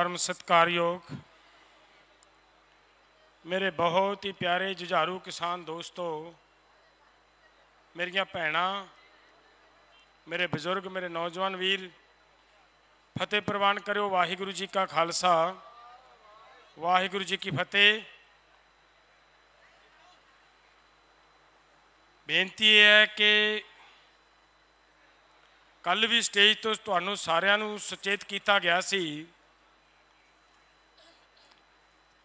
ਪਰਮ ਸਤਕਾਰਯੋਗ ਮੇਰੇ ਬਹੁਤ ਹੀ ਪਿਆਰੇ ਜੁਝਾਰੂ ਕਿਸਾਨ ਦੋਸਤੋ ਮੇਰੀਆਂ ਭੈਣਾਂ ਮੇਰੇ ਬਜ਼ੁਰਗ ਮੇਰੇ ਨੌਜਵਾਨ ਵੀਰ ਫਤਿਹ ਪ੍ਰਵਾਨ ਕਰਿਓ ਵਾਹਿਗੁਰੂ ਜੀ ਕਾ ਖਾਲਸਾ ਵਾਹਿਗੁਰੂ ਜੀ ਕੀ ਫਤਿਹ ਬੇਨਤੀ ਹੈ ਕਿ ਕੱਲ ਵੀ ਸਟੇਜ ਤੋਂ ਤੁਹਾਨੂੰ ਸਾਰਿਆਂ ਨੂੰ ਸੁਚੇਤ ਕੀਤਾ ਗਿਆ ਸੀ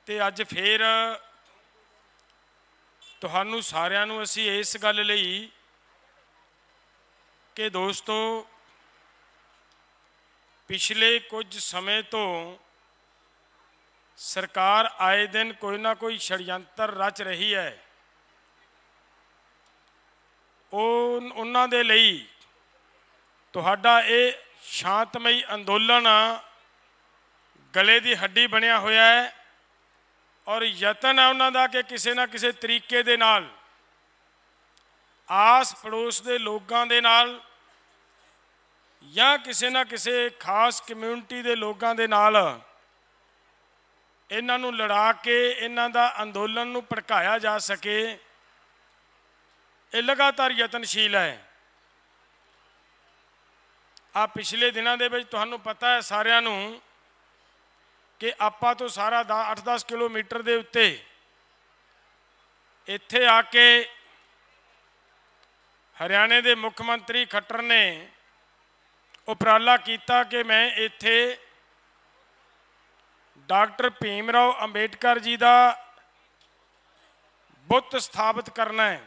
ਤੇ ਅੱਜ ਫੇਰ ਤੁਹਾਨੂੰ ਸਾਰਿਆਂ ਨੂੰ ਅਸੀਂ ਇਸ ਗੱਲ ਲਈ ਕਿ ਦੋਸਤੋ ਪਿਛਲੇ ਕੁਝ ਸਮੇਂ ਤੋਂ ਸਰਕਾਰ ਆਏ ਦਿਨ ਕੋਈ ਨਾ ਕੋਈ ਛੜਯੰਤਰ ਰਚ ਰਹੀ ਹੈ ਉਹ ਉਹਨਾਂ ਦੇ ਲਈ ਤੁਹਾਡਾ ਇਹ ਸ਼ਾਂਤਮਈ ਅੰਦੋਲਨ ਗਲੇ ਦੀ ਹੱਡੀ ਬਣਿਆ ਹੋਇਆ ਹੈ ਔਰ ਯਤਨ ਹੈ ਉਹਨਾਂ ਦਾ ਕਿ ਕਿਸੇ ਨਾ ਕਿਸੇ ਤਰੀਕੇ ਦੇ ਨਾਲ ਆਸ ਪੜੋਸ ਦੇ ਲੋਕਾਂ ਦੇ ਨਾਲ ਜਾਂ ਕਿਸੇ ਨਾ ਕਿਸੇ ਖਾਸ ਕਮਿਊਨਿਟੀ ਦੇ ਲੋਕਾਂ ਦੇ ਨਾਲ ਇਹਨਾਂ ਨੂੰ ਲੜਾ ਕੇ ਇਹਨਾਂ ਦਾ ਅੰਦੋਲਨ ਨੂੰ ਭੜਕਾਇਆ ਜਾ ਸਕੇ ਇਹ ਲਗਾਤਾਰ ਯਤਨਸ਼ੀਲ ਹੈ ਆ ਪਿਛਲੇ ਦਿਨਾਂ ਦੇ ਵਿੱਚ ਤੁਹਾਨੂੰ ਪਤਾ ਹੈ ਸਾਰਿਆਂ ਨੂੰ ਕਿ ਆਪਾਂ ਤੋਂ ਸਾਰਾ 8-10 ਕਿਲੋਮੀਟਰ ਦੇ ਉੱਤੇ ਇੱਥੇ ਆ ਕੇ ਹਰਿਆਣੇ ਦੇ ਮੁੱਖ ਮੰਤਰੀ ਖੱਟਰ ਨੇ ਉਪਰਾਲਾ ਕੀਤਾ ਕਿ ਮੈਂ ਇੱਥੇ ਡਾਕਟਰ ਭੀਮ ਰਾਓ ਅੰਬੇਡਕਰ ਜੀ ਦਾ ਬੁੱਤ ਸਥਾਪਿਤ ਕਰਨਾ ਹੈ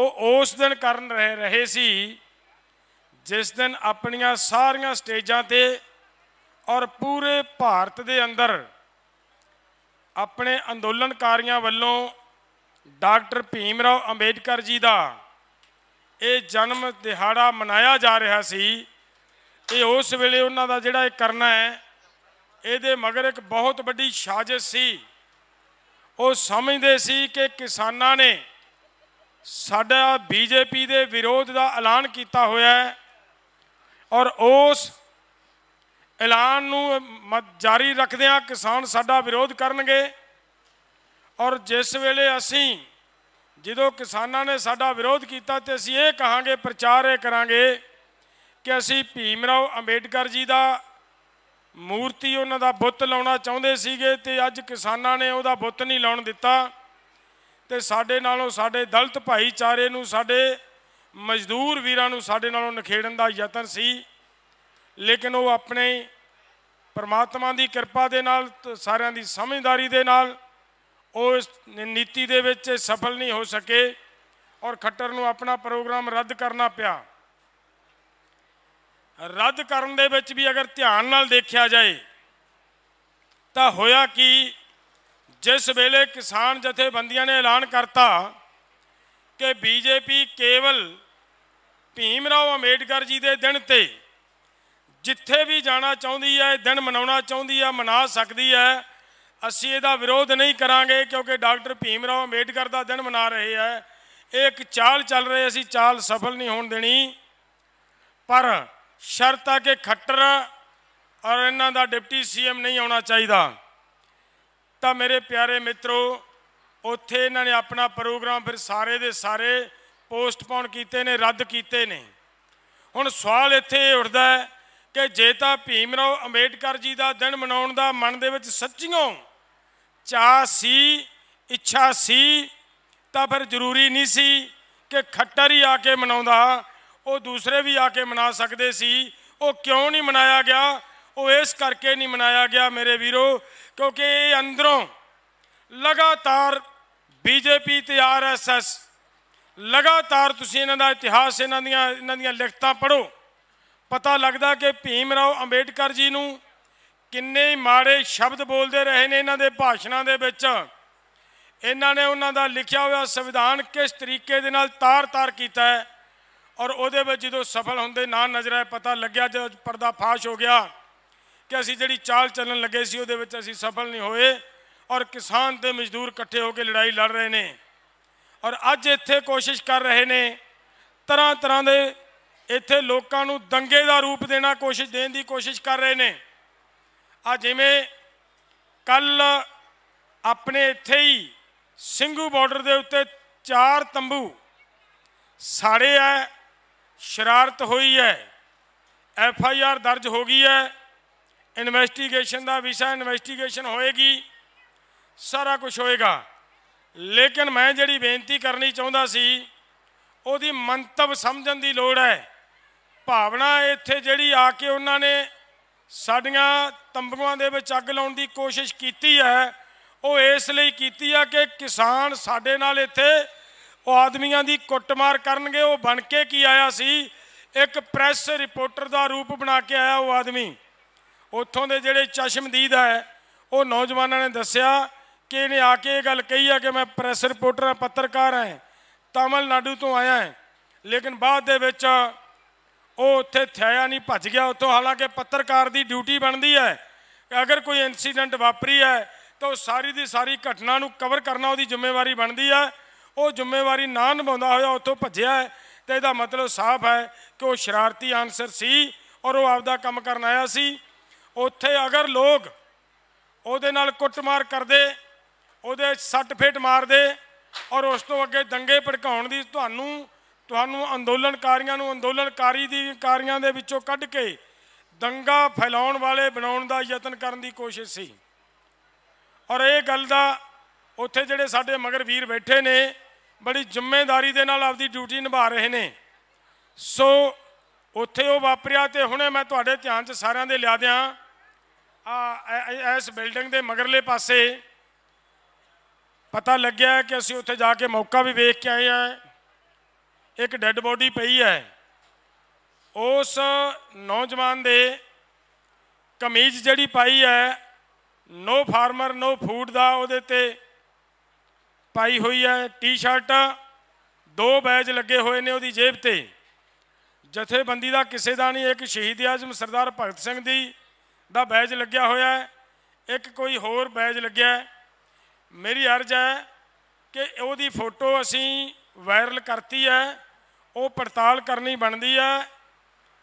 ਉਹ ਉਸ ਦਿਨ ਕਰਨ ਰਹੇ ਰਹੇ ਸੀ ਜਿਸ ਦਿਨ ਆਪਣੀਆਂ ਸਾਰੀਆਂ ਸਟੇਜਾਂ ਤੇ ਔਰ ਪੂਰੇ ਭਾਰਤ ਦੇ ਅੰਦਰ ਆਪਣੇ ਅੰਦੋਲਨਕਾਰੀਆਂ ਵੱਲੋਂ ਡਾਕਟਰ ਭੀਮ ਰਾਓ ਅੰਬੇਡਕਰ ਜੀ ਦਾ ਇਹ ਜਨਮ ਦਿਹਾੜਾ ਮਨਾਇਆ ਜਾ ਰਿਹਾ ਸੀ ਇਹ ਉਸ ਵੇਲੇ ਉਹਨਾਂ ਦਾ ਜਿਹੜਾ ਇਹ ਕਰਨਾ ਹੈ ਇਹਦੇ ਮਗਰ ਇੱਕ ਬਹੁਤ ਵੱਡੀ ਸਾਜ਼ਿਸ਼ ਸੀ ਉਹ ਸਮਝਦੇ ਸੀ ਕਿ ਕਿਸਾਨਾਂ ਨੇ ਸਾਡਾ ਬੀਜੇਪੀ ਦੇ ਵਿਰੋਧ ਦਾ ਐਲਾਨ ਕੀਤਾ ਹੋਇਆ ਹੈ ਔਰ ਉਸ ਐਲਾਨ ਨੂੰ ਜਾਰੀ ਰੱਖਦਿਆਂ ਕਿਸਾਨ ਸਾਡਾ ਵਿਰੋਧ ਕਰਨਗੇ ਔਰ ਜਿਸ ਵੇਲੇ ਅਸੀਂ ਜਦੋਂ ਕਿਸਾਨਾਂ ਨੇ ਸਾਡਾ ਵਿਰੋਧ ਕੀਤਾ ਤੇ ਅਸੀਂ ਇਹ ਕਹਾਂਗੇ ਪ੍ਰਚਾਰ ਇਹ ਕਰਾਂਗੇ ਕਿ ਅਸੀਂ ਭੀਮਰਾਓ ਅੰਬੇਡਕਰ ਜੀ ਦਾ ਮੂਰਤੀ ਉਹਨਾਂ ਦਾ ਬੁੱਤ ਲਾਉਣਾ ਚਾਹੁੰਦੇ ਸੀਗੇ ਤੇ ਅੱਜ ਕਿਸਾਨਾਂ ਨੇ ਉਹਦਾ ਬੁੱਤ ਨਹੀਂ ਲਾਉਣ ਦਿੱਤਾ ਤੇ ਸਾਡੇ ਨਾਲੋਂ ਸਾਡੇ ਦਲਤ ਭਾਈਚਾਰੇ ਨੂੰ ਸਾਡੇ ਮਜ਼ਦੂਰ ਵੀਰਾਂ ਨੂੰ ਸਾਡੇ ਨਾਲੋਂ ਨਖੇੜਨ ਦਾ ਯਤਨ ਸੀ ਲੇਕਿਨ ਉਹ ਆਪਣੇ ਪਰਮਾਤਮਾ ਦੀ ਕਿਰਪਾ ਦੇ ਨਾਲ ਸਾਰਿਆਂ ਦੀ ਸਮਝਦਾਰੀ ਦੇ ਨਾਲ ਉਹ ਇਸ ਨੀਤੀ ਦੇ ਵਿੱਚ ਸਫਲ ਨਹੀਂ ਹੋ ਸਕੇ ਔਰ ਖੱਟਰ ਨੂੰ ਆਪਣਾ ਪ੍ਰੋਗਰਾਮ ਰੱਦ ਕਰਨਾ ਪਿਆ ਰੱਦ ਕਰਨ ਦੇ ਵਿੱਚ ਵੀ ਅਗਰ ਧਿਆਨ ਨਾਲ ਦੇਖਿਆ ਜਾਏ ਤਾਂ ਹੋਇਆ ਕਿ ਜਿਸ ਵੇਲੇ ਕਿਸਾਨ ਜਥੇਬੰਦੀਆਂ ਨੇ ਐਲਾਨ ਕਰਤਾ ਕਿ ਬੀਜੇਪੀ ਕੇਵਲ ਭੀਮ ਰਾਓ ਅੰਬੇਡਕਰ ਜੀ ਦੇ ਦਿਨ ਤੇ ਜਿੱਥੇ ਵੀ ਜਾਣਾ ਚਾਹੁੰਦੀ ਹੈ ਦਿਨ ਮਨਾਉਣਾ ਚਾਹੁੰਦੀ ਹੈ ਮਨਾ ਸਕਦੀ ਹੈ ਅਸੀਂ ਇਹਦਾ ਵਿਰੋਧ ਨਹੀਂ ਕਰਾਂਗੇ ਕਿਉਂਕਿ ਡਾਕਟਰ ਭੀਮ ਰਾਓ ਅੰਬੇਡਕਰ ਦਾ ਦਿਨ ਮਨਾ ਰਹੇ ਹੈ ਇਹ ਇੱਕ ਚਾਲ ਚੱਲ ਰਹੀ ਅਸੀਂ ਚਾਲ ਸਫਲ ਨਹੀਂ ਹੋਣ ਦੇਣੀ ਪਰ ਸ਼ਰਤ ਆ ਕਿ ਖੱਟਰ ਔਰ ਇਹਨਾਂ ਦਾ ਡਿਪਟੀ ਸੀਐਮ ਨਹੀਂ ਆਉਣਾ ਚਾਹੀਦਾ ਤਾਂ ਮੇਰੇ ਪਿਆਰੇ ਮਿੱਤਰੋ ਉੱਥੇ ਇਹਨਾਂ ਨੇ ਆਪਣਾ ਪ੍ਰੋਗਰਾਮ ਫਿਰ ਸਾਰੇ ਦੇ ਸਾਰੇ ਪੋਸਟਪੋਨ ਕੀਤੇ ਨੇ ਰੱਦ ਕੀਤੇ ਨੇ ਹੁਣ ਸਵਾਲ ਇੱਥੇ ਉੱਠਦਾ ਹੈ ਕਿ ਜੇ ਤਾਂ ਭੀਮ ਰਾਓ ਅੰਬੇਡਕਰ ਜੀ ਦਾ ਦਿਨ ਮਨਾਉਣ ਦਾ ਮਨ ਦੇ ਵਿੱਚ ਸੱਚੀਓ ਚਾਹ ਸੀ ਇੱਛਾ ਸੀ ਤਾਂ ਫਿਰ ਜ਼ਰੂਰੀ ਨਹੀਂ ਸੀ ਕਿ ਖੱਟਰ ਹੀ ਆ ਕੇ ਮਨਾਉਂਦਾ ਉਹ ਦੂਸਰੇ ਵੀ ਆ ਕੇ ਮਨਾ ਸਕਦੇ ਸੀ ਉਹ ਕਿਉਂ ਨਹੀਂ ਮਨਾਇਆ ਗਿਆ ਉਹ ਇਸ ਕਰਕੇ ਨਹੀਂ ਮਨਾਇਆ ਗਿਆ ਮੇਰੇ ਵੀਰੋ ਕਿਉਂਕਿ ਇਹ ਅੰਦਰੋਂ ਲਗਾਤਾਰ ਬੀਜੇਪੀ ਤੇ ਆਰਐਸਐਸ ਲਗਾਤਾਰ ਤੁਸੀਂ ਇਹਨਾਂ ਦਾ ਇਤਿਹਾਸ ਇਹਨਾਂ ਦੀਆਂ ਇਹਨਾਂ ਦੀਆਂ ਲਿਖਤਾਂ ਪੜੋ ਪਤਾ ਲੱਗਦਾ ਕਿ ਭੀਮ ਰਾਓ ਅੰਬੇਡਕਰ ਜੀ ਨੂੰ ਕਿੰਨੇ ਹੀ ਮਾੜੇ ਸ਼ਬਦ ਬੋਲਦੇ ਰਹੇ ਨੇ ਇਹਨਾਂ ਦੇ ਭਾਸ਼ਣਾਂ ਦੇ ਵਿੱਚ ਇਹਨਾਂ ਨੇ ਉਹਨਾਂ ਦਾ ਲਿਖਿਆ ਹੋਇਆ ਸੰਵਿਧਾਨ ਕਿਸ ਤਰੀਕੇ ਦੇ ਨਾਲ ਤਾਰ-ਤਾਰ ਕੀਤਾ ਹੈ ਔਰ ਉਹਦੇ ਵਿੱਚ ਜਦੋਂ ਸਫਲ ਹੁੰਦੇ ਨਾ ਨਜ਼ਰ ਆਇਆ ਪਤਾ ਲੱਗਿਆ ਜਦ ਪਰਦਾ ਫਾਸ਼ ਹੋ ਗਿਆ ਕਿ ਅਸੀਂ ਜਿਹੜੀ ਚਾਲ ਚੱਲਣ ਲੱਗੇ ਸੀ ਉਹਦੇ ਵਿੱਚ ਅਸੀਂ ਸਫਲ ਨਹੀਂ ਹੋਏ ਔਰ ਕਿਸਾਨ ਤੇ ਮਜ਼ਦੂਰ ਇਕੱਠੇ ਹੋ ਕੇ ਲੜਾਈ ਲੜ ਰਹੇ ਨੇ ਔਰ ਅੱਜ ਇੱਥੇ ਕੋਸ਼ਿਸ਼ ਕਰ ਰਹੇ ਨੇ ਤਰ੍ਹਾਂ ਤਰ੍ਹਾਂ ਦੇ ਇੱਥੇ ਲੋਕਾਂ ਨੂੰ ਦੰਗੇ ਦਾ ਰੂਪ ਦੇਣਾ ਕੋਸ਼ਿਸ਼ ਦੇਣ ਦੀ ਕੋਸ਼ਿਸ਼ ਕਰ ਰਹੇ ਨੇ ਆ ਜਿਵੇਂ ਕੱਲ ਆਪਣੇ ਇੱਥੇ ਹੀ ਸਿੰਘੂ ਬਾਰਡਰ ਦੇ ਉੱਤੇ ਚਾਰ ਤੰਬੂ ਸਾੜੇ ਐ ਸ਼ਰਾਰਤ ਹੋਈ ਐ ਐਫ ਆਈ ਆਰ ਦਰਜ ਹੋ ਗਈ ਐ ਇਨਵੈਸਟੀਗੇਸ਼ਨ ਦਾ ਵਿਸ਼ਾ ਇਨਵੈਸਟੀਗੇਸ਼ਨ ਹੋਏਗੀ ਸਾਰਾ ਕੁਝ ਹੋਏਗਾ ਲੇਕਿਨ ਮੈਂ ਜਿਹੜੀ ਬੇਨਤੀ ਕਰਨੀ ਚਾਹੁੰਦਾ ਸੀ ਉਹਦੀ ਮੰਤਵ ਸਮਝਣ ਦੀ ਲੋੜ ਹੈ ਭਾਵਨਾ ਇੱਥੇ ਜਿਹੜੀ ਆ ਕੇ ਉਹਨਾਂ ਨੇ ਸਾਡੀਆਂ ਤੰਬੂਆਂ ਦੇ ਵਿੱਚ ਅੱਗ ਲਾਉਣ ਦੀ ਕੋਸ਼ਿਸ਼ ਕੀਤੀ ਹੈ ਉਹ ਇਸ ਲਈ ਕੀਤੀ ਆ ਕਿ ਕਿਸਾਨ ਸਾਡੇ ਨਾਲ ਇੱਥੇ ਉਹ ਆਦਮੀਆਂ ਦੀ ਕੁੱਟਮਾਰ ਕਰਨਗੇ ਉਹ ਬਣ ਕੇ ਕੀ ਆਇਆ ਸੀ ਇੱਕ ਪ੍ਰੈਸ ਰਿਪੋਰਟਰ ਦਾ ਰੂਪ ਬਣਾ ਕੇ ਆਇਆ ਉਹ ਆਦਮੀ ਉੱਥੋਂ ਦੇ ਜਿਹੜੇ ਚਸ਼ਮਦੀਦ ਹੈ ਉਹ ਨੌਜਵਾਨਾਂ ਨੇ ਦੱਸਿਆ ਕਿ ਇਹਨੇ ਆ ਕੇ ਇਹ ਗੱਲ ਕਹੀ ਆ ਕਿ ਮੈਂ ਪ੍ਰੈਸ ਰਿਪੋਰਟਰ ਆ ਪੱਤਰਕਾਰ ਹਾਂ ਤਾਮਿਲਨਾਡੂ ਤੋਂ ਆਇਆ ਹਾਂ ਲੇਕਿਨ ਬਾਅਦ ਦੇ ਵਿੱਚ ਉਹ ਉੱਥੇ ਥਿਆ ਨਹੀਂ ਭੱਜ ਗਿਆ ਉਤੋਂ ਹਾਲਾਂਕਿ ਪੱਤਰਕਾਰ ਦੀ ਡਿਊਟੀ ਬਣਦੀ ਹੈ ਕਿ ਅਗਰ ਕੋਈ ਇਨਸੀਡੈਂਟ ਵਾਪਰੀ ਹੈ ਤਾਂ ਉਹ ਸਾਰੀ ਦੀ ਸਾਰੀ ਘਟਨਾ ਨੂੰ ਕਵਰ ਕਰਨਾ ਉਹਦੀ ਜ਼ਿੰਮੇਵਾਰੀ ਬਣਦੀ ਹੈ ਉਹ ਜ਼ਿੰਮੇਵਾਰੀ ਨਾ ਨਿਭਾਉਂਦਾ ਹੋਇਆ ਉੱਥੋਂ ਭੱਜਿਆ ਹੈ ਤੇ ਇਹਦਾ ਮਤਲਬ ਸਾਫ਼ ਹੈ ਕਿ ਉਹ ਸ਼ਰਾਰਤੀ ਆਨਸਰ ਸੀ ਔਰ ਉਹ ਆਪਦਾ ਕੰਮ ਕਰਨ ਆਇਆ ਸੀ ਉੱਥੇ ਅਗਰ ਲੋਕ ਉਹਦੇ ਨਾਲ ਕੁੱਟਮਾਰ ਕਰਦੇ ਉਹਦੇ ਸੱਟ ਫੇਟ ਮਾਰਦੇ ਔਰ ਉਸ ਤੋਂ ਅੱਗੇ ਦੰਗੇ ਭੜਕਾਉਣ ਦੀ ਤੁਹਾਨੂੰ ਤੁਹਾਨੂੰ ਅੰਦੋਲਨਕਾਰੀਆਂ ਨੂੰ ਅੰਦੋਲਨਕਾਰੀ ਦੀ ਕਾਰੀਆਂ ਦੇ ਵਿੱਚੋਂ ਕੱਢ ਕੇ ਦੰਗਾ ਫੈਲਾਉਣ ਵਾਲੇ ਬਣਾਉਣ ਦਾ ਯਤਨ ਕਰਨ ਦੀ ਕੋਸ਼ਿਸ਼ ਸੀ ਔਰ ਇਹ ਗੱਲ ਦਾ ਉੱਥੇ ਜਿਹੜੇ ਸਾਡੇ ਮਗਰ ਵੀਰ ਬੈਠੇ ਨੇ ਬੜੀ ਜ਼ਿੰਮੇਵਾਰੀ ਦੇ ਨਾਲ ਆਪਦੀ ਡਿਊਟੀ ਨਿਭਾ ਰਹੇ ਨੇ ਸੋ ਉੱਥੇ ਉਹ ਵਾਪਰਿਆ ਤੇ ਹੁਣੇ ਮੈਂ ਤੁਹਾਡੇ ਧਿਆਨ 'ਚ ਸਾਰਿਆਂ ਦੇ ਲਿਆ ਦਿਆਂ ਆ ਇਸ ਬਿਲਡਿੰਗ ਦੇ ਮਗਰਲੇ ਪਾਸੇ ਪਤਾ ਲੱਗਿਆ ਕਿ ਅਸੀਂ ਉੱਥੇ ਜਾ ਕੇ ਮੌਕਾ ਵੀ ਵੇਖ ਕੇ ਆਏ ਆ ਇੱਕ ਡੈੱਡ ਬੋਡੀ ਪਈ ਹੈ ਉਸ ਨੌਜਵਾਨ ਦੇ ਕਮੀਜ਼ ਜਿਹੜੀ ਪਾਈ ਹੈ ਨੋ ਫਾਰਮਰ ਨੋ ਫੂਡ ਦਾ ਉਹਦੇ ਤੇ ਪਾਈ ਹੋਈ ਹੈ ਟੀ-ਸ਼ਰਟ ਦੋ ਬੈਜ ਲੱਗੇ ਹੋਏ ਨੇ ਉਹਦੀ ਜੇਬ ਤੇ ਜਥੇਬੰਦੀ ਦਾ ਕਿਸੇ ਦਾ ਨਹੀਂ ਇੱਕ ਸ਼ਹੀਦ ਆਜ਼ਮ ਸਰਦਾਰ ਭਗਤ ਸਿੰਘ ਦੀ ਦਾ ਬੈਜ ਲੱਗਿਆ ਹੋਇਆ ਹੈ ਇੱਕ ਕੋਈ ਹੋਰ ਬੈਜ ਲੱਗਿਆ ਮੇਰੀ ਅਰਜ਼ ਹੈ ਕਿ ਉਹਦੀ ਫੋਟੋ ਅਸੀਂ ਵਾਇਰਲ ਕਰਤੀ ਹੈ ਉਹ ਪੜਤਾਲ ਕਰਨੀ ਬਣਦੀ ਹੈ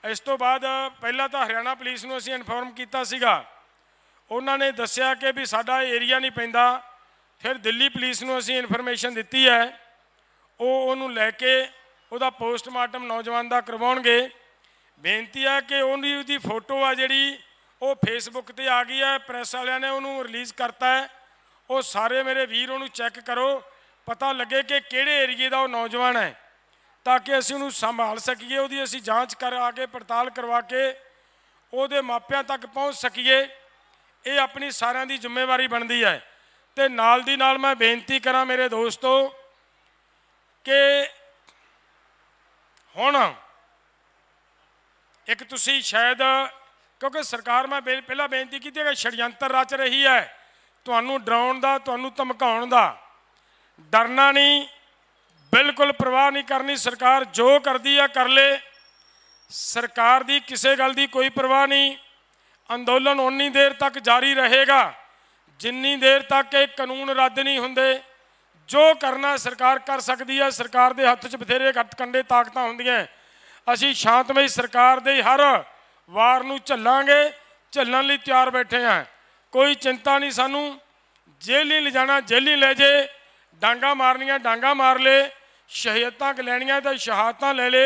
ਇਸ ਤੋਂ ਬਾਅਦ ਪਹਿਲਾਂ ਤਾਂ ਹਰਿਆਣਾ ਪੁਲਿਸ ਨੂੰ ਅਸੀਂ ਇਨਫੋਰਮ ਕੀਤਾ ਸੀਗਾ ਉਹਨਾਂ ਨੇ ਦੱਸਿਆ ਕਿ ਵੀ ਸਾਡਾ ਏਰੀਆ ਨਹੀਂ ਪੈਂਦਾ ਫਿਰ ਦਿੱਲੀ ਪੁਲਿਸ ਨੂੰ ਅਸੀਂ ਇਨਫੋਰਮੇਸ਼ਨ ਦਿੱਤੀ ਹੈ ਉਹ ਉਹਨੂੰ ਲੈ ਕੇ ਉਹਦਾ ਪੋਸਟਮਾਰਟਮ ਨੌਜਵਾਨ ਦਾ ਕਰਵਾਉਣਗੇ ਬੇਨਤੀ ਹੈ ਕਿ ਉਹਦੀ ਉਹਦੀ ਫੋਟੋ ਆ ਜਿਹੜੀ ਉਹ ਫੇਸਬੁੱਕ ਤੇ ਆ ਗਈ ਹੈ ਪ੍ਰੈਸ ਵਾਲਿਆਂ ਨੇ ਉਹਨੂੰ ਰਿਲੀਜ਼ ਕਰਤਾ ਹੈ ਉਹ ਸਾਰੇ ਮੇਰੇ ਵੀਰ ਉਹਨੂੰ ਚੈੱਕ ਕਰੋ ਪਤਾ ਲੱਗੇ ਕਿ ਕਿਹੜੇ ਏਰੀਏ ਦਾ ਉਹ ਨੌਜਵਾਨ ਹੈ ਤਾਂ ਕਿ ਅਸੀਂ ਉਹਨੂੰ ਸੰਭਾਲ ਸਕੀਏ ਉਹਦੀ ਅਸੀਂ ਜਾਂਚ ਕਰਾ ਕੇ ਪੜਤਾਲ ਕਰਵਾ ਕੇ ਉਹਦੇ ਮਾਪਿਆਂ ਤੱਕ ਪਹੁੰਚ ਸਕੀਏ ਇਹ ਆਪਣੀ ਸਾਰਿਆਂ ਦੀ ਜ਼ਿੰਮੇਵਾਰੀ ਬਣਦੀ ਹੈ ਤੇ ਨਾਲ ਦੀ ਨਾਲ ਮੈਂ ਬੇਨਤੀ ਕਰਾਂ ਮੇਰੇ ਦੋਸਤੋ ਕਿ ਹੁਣ ਇੱਕ ਤੁਸੀਂ ਸ਼ਾਇਦ ਕਿਉਂਕਿ ਸਰਕਾਰ ਮੈਂ ਪਹਿਲਾਂ ਬੇਨਤੀ ਕੀਤੀ ਹੈ ਕਿ ਛੜਯੰਤਰ ਰਚ ਰਹੀ ਹੈ ਤੁਹਾਨੂੰ ਡਰਾਉਣ ਦਾ ਤੁਹਾਨੂੰ ਧਮਕਾਉਣ ਦਾ ਡਰਨਾ ਨਹੀਂ ਬਿਲਕੁਲ ਪ੍ਰਵਾਹ ਨਹੀਂ ਕਰਨੀ ਸਰਕਾਰ ਜੋ ਕਰਦੀ ਆ ਕਰ ਲੇ ਸਰਕਾਰ ਦੀ ਕਿਸੇ ਗੱਲ ਦੀ ਕੋਈ ਪ੍ਰਵਾਹ ਨਹੀਂ ਅੰਦੋਲਨ ਉਨੀ ਦੇਰ ਤੱਕ ਜਾਰੀ ਰਹੇਗਾ ਜਿੰਨੀ ਦੇਰ ਤੱਕ ਇਹ ਕਾਨੂੰਨ ਰੱਦ ਨਹੀਂ ਹੁੰਦੇ ਜੋ ਕਰਨਾ ਸਰਕਾਰ ਕਰ ਸਕਦੀ ਹੈ ਸਰਕਾਰ ਦੇ ਹੱਥ 'ਚ ਬਥੇਰੇ ਕੰਡੇ ਤਾਕਤਾਂ ਹੁੰਦੀਆਂ ਅਸੀਂ ਸ਼ਾਂਤਮਈ ਸਰਕਾਰ ਦੇ ਹਰ ਵਾਰ ਨੂੰ ਝੱਲਾਂਗੇ ਝੱਲਣ ਲਈ ਤਿਆਰ ਬੈਠੇ ਆ ਕੋਈ ਚਿੰਤਾ ਨਹੀਂ ਸਾਨੂੰ ਜੇਲ੍ਹ ਹੀ ਲਿਜਾਣਾ ਜੇਲ੍ਹ ਹੀ ਲੈ ਜੇ ਡਾਂਗਾ ਮਾਰਨੀਆਂ ਡਾਂਗਾ ਮਾਰ ਲੇ ਸ਼ਹੀਦਤਾਂ ਲੈਣੀਆਂ ਤਾਂ ਸ਼ਹਾਦਤਾਂ ਲੈ ਲੇ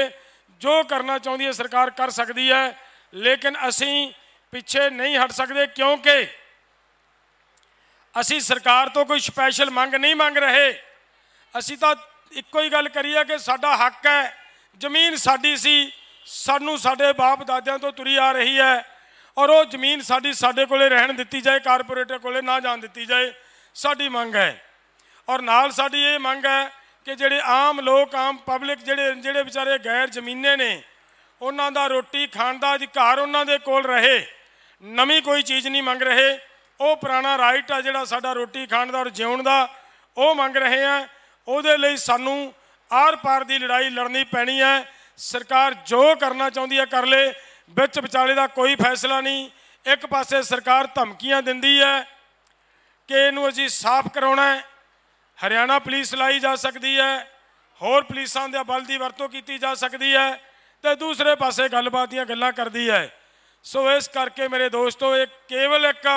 ਜੋ ਕਰਨਾ ਚਾਹੁੰਦੀ ਹੈ ਸਰਕਾਰ ਕਰ ਸਕਦੀ ਹੈ ਲੇਕਿਨ ਅਸੀਂ ਪਿੱਛੇ ਨਹੀਂ ਹਟ ਸਕਦੇ ਕਿਉਂਕਿ ਅਸੀਂ ਸਰਕਾਰ ਤੋਂ ਕੋਈ ਸਪੈਸ਼ਲ ਮੰਗ ਨਹੀਂ ਮੰਗ ਰਹੇ ਅਸੀਂ ਤਾਂ ਇੱਕੋ ਹੀ ਗੱਲ ਕਰੀ ਹੈ ਕਿ ਸਾਡਾ ਹੱਕ ਹੈ ਜ਼ਮੀਨ ਸਾਡੀ ਸੀ ਸਾਨੂੰ ਸਾਡੇ ਬਾਪ ਦਾਦਿਆਂ ਤੋਂ ਤੁਰੀ ਆ ਰਹੀ ਹੈ ਔਰ ਉਹ ਜ਼ਮੀਨ ਸਾਡੀ ਸਾਡੇ ਕੋਲੇ ਰਹਿਣ ਦਿੱਤੀ ਜਾਏ ਕਾਰਪੋਰੇਟਰ ਕੋਲੇ ਨਾ ਜਾਣ ਦਿੱਤੀ ਜਾਏ ਸਾਡੀ ਮੰਗ ਹੈ ਔਰ ਨਾਲ ਸਾਡੀ ਇਹ ਮੰਗ ਹੈ ਕਿ ਜਿਹੜੇ ਆਮ ਲੋਕ ਆਮ ਪਬਲਿਕ ਜਿਹੜੇ ਜਿਹੜੇ ਵਿਚਾਰੇ ਗੈਰ ਜ਼ਮੀਨੇ ਨੇ ਉਹਨਾਂ ਦਾ ਰੋਟੀ ਖਾਣ ਦਾ ਅਧਿਕਾਰ ਉਹਨਾਂ ਦੇ ਕੋਲ ਰਹੇ ਨਵੀਂ ਕੋਈ ਚੀਜ਼ ਨਹੀਂ ਮੰਗ ਰਹੇ ਉਹ ਪੁਰਾਣਾ ਰਾਈਟ ਆ ਜਿਹੜਾ ਸਾਡਾ ਰੋਟੀ ਖਾਣ ਦਾ ਔਰ ਜਿਉਣ ਦਾ ਉਹ ਮੰਗ ਰਹੇ ਆ ਉਹਦੇ ਲਈ ਸਾਨੂੰ ਆਰ ਪਾਰ ਦੀ ਲੜਾਈ ਲੜਨੀ ਪੈਣੀ ਹੈ ਸਰਕਾਰ ਜੋ ਕਰਨਾ ਚਾਹੁੰਦੀ ਹੈ ਕਰ ਲੇ ਵਿੱਚ ਵਿਚਾਲੇ ਦਾ ਕੋਈ ਫੈਸਲਾ ਨਹੀਂ ਇੱਕ ਪਾਸੇ ਸਰਕਾਰ ਧਮਕੀਆਂ ਦਿੰਦੀ ਹੈ ਕਿ ਇਹਨੂੰ ਅਸੀਂ ਸਾਫ਼ ਕਰਾਉਣਾ ਹੈ ਹਰਿਆਣਾ ਪੁਲਿਸ ਲਾਈ ਜਾ ਸਕਦੀ ਹੈ ਹੋਰ ਪੁਲਿਸਾਂ ਦੇ ਬਲ ਦੀ ਵਰਤੋਂ ਕੀਤੀ ਜਾ ਸਕਦੀ ਹੈ ਤੇ ਦੂਸਰੇ ਪਾਸੇ ਗੱਲਬਾਤ ਦੀਆਂ ਗੱਲਾਂ ਕਰਦੀ ਹੈ ਸੋ ਇਸ ਕਰਕੇ ਮੇਰੇ ਦੋਸਤੋ ਇਹ ਕੇਵਲ ਇੱਕ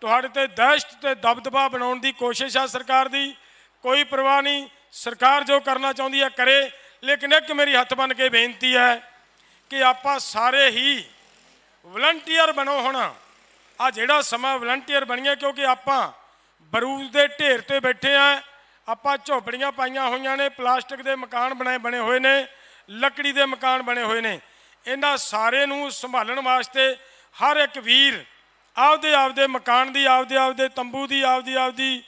ਤੁਹਾਡੇ ਤੇ ਦਹਿਸ਼ਤ ਤੇ ਦਬਦਬਾ ਬਣਾਉਣ ਦੀ ਕੋਸ਼ਿਸ਼ ਆ ਸਰਕਾਰ ਦੀ ਕੋਈ ਪਰਵਾਹ ਨਹੀਂ ਸਰਕਾਰ ਜੋ ਕਰਨਾ ਚਾਹੁੰਦੀ ਹੈ ਕਰੇ ਲੇਕਿਨ ਇੱਕ ਮੇਰੀ ਹੱਥ ਬਨ ਕੇ ਬੇਨਤੀ ਹੈ ਕਿ ਆਪਾਂ ਸਾਰੇ ਹੀ ਵਲੰਟੀਅਰ ਬਣੋ ਹੁਣ ਆ ਜਿਹੜਾ ਸਮਾਂ ਵਲੰਟੀਅਰ ਬਣੀਏ ਕਿਉਂਕਿ ਆਪਾਂ ਬਰੂਦ ਦੇ ਢੇਰ ਤੇ ਬੈਠੇ ਆ ਆਪਾਂ ਝੋਪੜੀਆਂ ਪਾਈਆਂ ਹੋਈਆਂ ਨੇ ਪਲਾਸਟਿਕ ਦੇ ਮਕਾਨ ਬਣਾਏ ਬਣੇ ਹੋਏ ਨੇ ਲੱਕੜੀ ਦੇ ਮਕਾਨ ਬਣੇ ਹੋਏ ਨੇ ਇਹਨਾਂ ਸਾਰੇ ਨੂੰ ਸੰਭਾਲਣ ਵਾਸਤੇ ਹਰ ਇੱਕ ਵੀਰ ਆਪਦੇ ਆਪਦੇ ਮਕਾਨ ਦੀ ਆਪਦੇ ਆਪਦੇ ਤੰਬੂ ਦੀ ਆਪਦੀ ਆਪਦੀ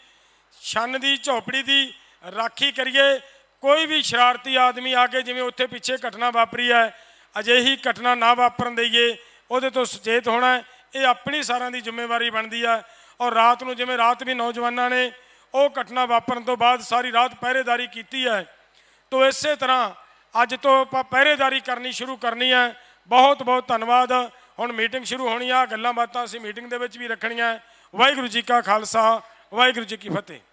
ਛੰਨ ਦੀ ਝੋਪੜੀ ਦੀ ਰਾਖੀ ਕਰੀਏ ਕੋਈ ਵੀ ਸ਼ਰਾਰਤੀ ਆਦਮੀ ਆ ਕੇ ਜਿਵੇਂ ਉੱਥੇ ਪਿੱਛੇ ਘਟਨਾ ਵਾਪਰੀ ਹੈ ਅਜਿਹੀ ਘਟਨਾ ਨਾ ਵਾਪਰਨ ਦਈਏ ਉਹਦੇ ਤੋਂ ਸੁਚੇਤ ਹੋਣਾ ਇਹ ਆਪਣੀ ਸਾਰਿਆਂ ਦੀ ਜ਼ਿੰਮੇਵਾਰੀ ਬਣਦੀ ਹੈ ਔਰ ਰਾਤ ਨੂੰ ਜਿਵੇਂ ਰਾਤ ਵੀ ਨੌਜਵਾਨਾਂ ਨੇ ਉਹ ਘਟਨਾ ਵਾਪਰਨ ਤੋਂ ਬਾਅਦ ਸਾਰੀ ਰਾਤ ਪਹਿਰੇਦਾਰੀ ਕੀਤੀ ਹੈ ਤੋਂ ਇਸੇ ਤਰ੍ਹਾਂ ਅੱਜ ਤੋਂ ਆਪਾਂ ਪਹਿਰੇਦਾਰੀ ਕਰਨੀ ਸ਼ੁਰੂ ਕਰਨੀ ਹੈ ਬਹੁਤ ਬਹੁਤ ਧੰਨਵਾਦ ਹੁਣ ਮੀਟਿੰਗ ਸ਼ੁਰੂ ਹੋਣੀ ਆ ਗੱਲਾਂ ਬਾਤਾਂ ਅਸੀਂ ਮੀਟਿੰਗ ਦੇ ਵਿੱਚ ਵੀ ਰੱਖਣੀਆਂ ਵਾਹਿਗੁਰੂ ਜੀ ਕਾ ਖਾਲਸਾ ਵਾਹਿਗੁਰੂ ਜੀ ਕੀ ਫਤਿਹ